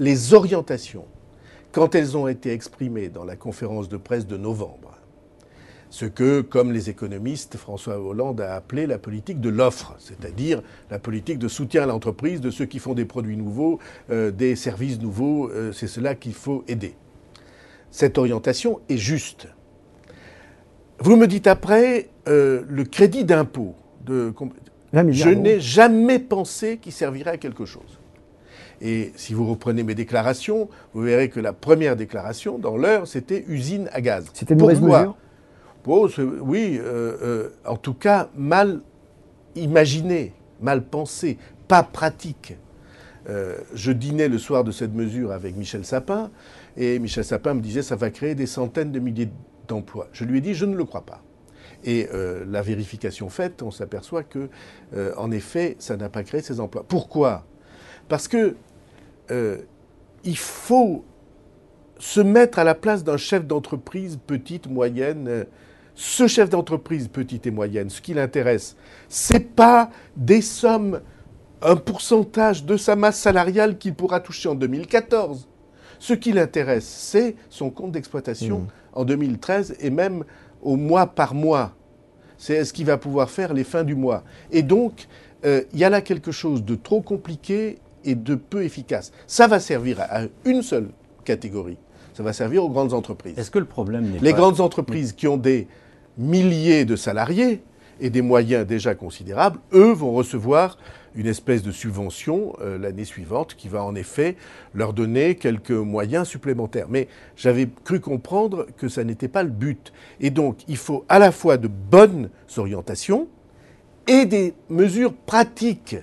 les orientations quand elles ont été exprimées dans la conférence de presse de novembre. Ce que, comme les économistes, François Hollande a appelé la politique de l'offre, c'est-à-dire la politique de soutien à l'entreprise, de ceux qui font des produits nouveaux, euh, des services nouveaux, euh, c'est cela qu'il faut aider. Cette orientation est juste. Vous me dites après euh, le crédit d'impôt. De... Je n'ai jamais pensé qu'il servirait à quelque chose. Et si vous reprenez mes déclarations, vous verrez que la première déclaration, dans l'heure, c'était usine à gaz. C'était une mauvaise mesure Oui, euh, euh, en tout cas, mal imaginé, mal pensé, pas pratique. Euh, je dînais le soir de cette mesure avec Michel Sapin, et Michel Sapin me disait ça va créer des centaines de milliers d'emplois. Je lui ai dit je ne le crois pas. Et la vérification faite, on s'aperçoit que, en effet, ça n'a pas créé ces emplois. Pourquoi Parce que euh, il faut se mettre à la place d'un chef d'entreprise petite, moyenne. Ce chef d'entreprise petite et moyenne, ce qui l'intéresse, ce n'est pas des sommes, un pourcentage de sa masse salariale qu'il pourra toucher en 2014. Ce qui l'intéresse, c'est son compte d'exploitation mmh. en 2013 et même au mois par mois. C'est ce qu'il va pouvoir faire les fins du mois. Et donc, euh, il y a là quelque chose de trop compliqué et de peu efficace. Ça va servir à une seule catégorie. Ça va servir aux grandes entreprises. Est-ce que le problème n'est pas. Les grandes entreprises qui ont des milliers de salariés et des moyens déjà considérables, eux vont recevoir une espèce de subvention euh, l'année suivante qui va en effet leur donner quelques moyens supplémentaires. Mais j'avais cru comprendre que ça n'était pas le but. Et donc il faut à la fois de bonnes orientations et des mesures pratiques.